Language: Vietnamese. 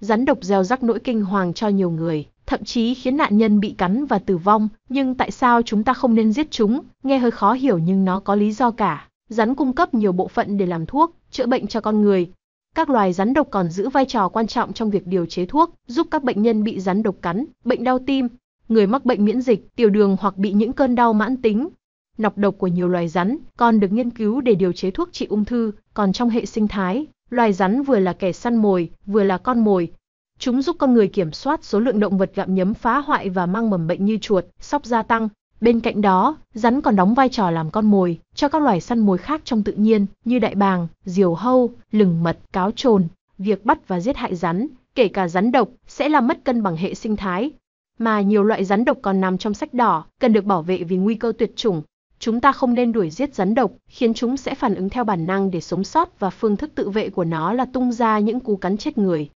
Rắn độc gieo rắc nỗi kinh hoàng cho nhiều người, thậm chí khiến nạn nhân bị cắn và tử vong, nhưng tại sao chúng ta không nên giết chúng? Nghe hơi khó hiểu nhưng nó có lý do cả. Rắn cung cấp nhiều bộ phận để làm thuốc, chữa bệnh cho con người. Các loài rắn độc còn giữ vai trò quan trọng trong việc điều chế thuốc, giúp các bệnh nhân bị rắn độc cắn, bệnh đau tim, người mắc bệnh miễn dịch, tiểu đường hoặc bị những cơn đau mãn tính. Nọc độc của nhiều loài rắn còn được nghiên cứu để điều chế thuốc trị ung thư, còn trong hệ sinh thái, Loài rắn vừa là kẻ săn mồi, vừa là con mồi. Chúng giúp con người kiểm soát số lượng động vật gặm nhấm phá hoại và mang mầm bệnh như chuột, sóc gia tăng. Bên cạnh đó, rắn còn đóng vai trò làm con mồi cho các loài săn mồi khác trong tự nhiên như đại bàng, diều hâu, lừng mật, cáo trồn. Việc bắt và giết hại rắn, kể cả rắn độc, sẽ làm mất cân bằng hệ sinh thái, mà nhiều loại rắn độc còn nằm trong sách đỏ, cần được bảo vệ vì nguy cơ tuyệt chủng. Chúng ta không nên đuổi giết rắn độc, khiến chúng sẽ phản ứng theo bản năng để sống sót và phương thức tự vệ của nó là tung ra những cú cắn chết người.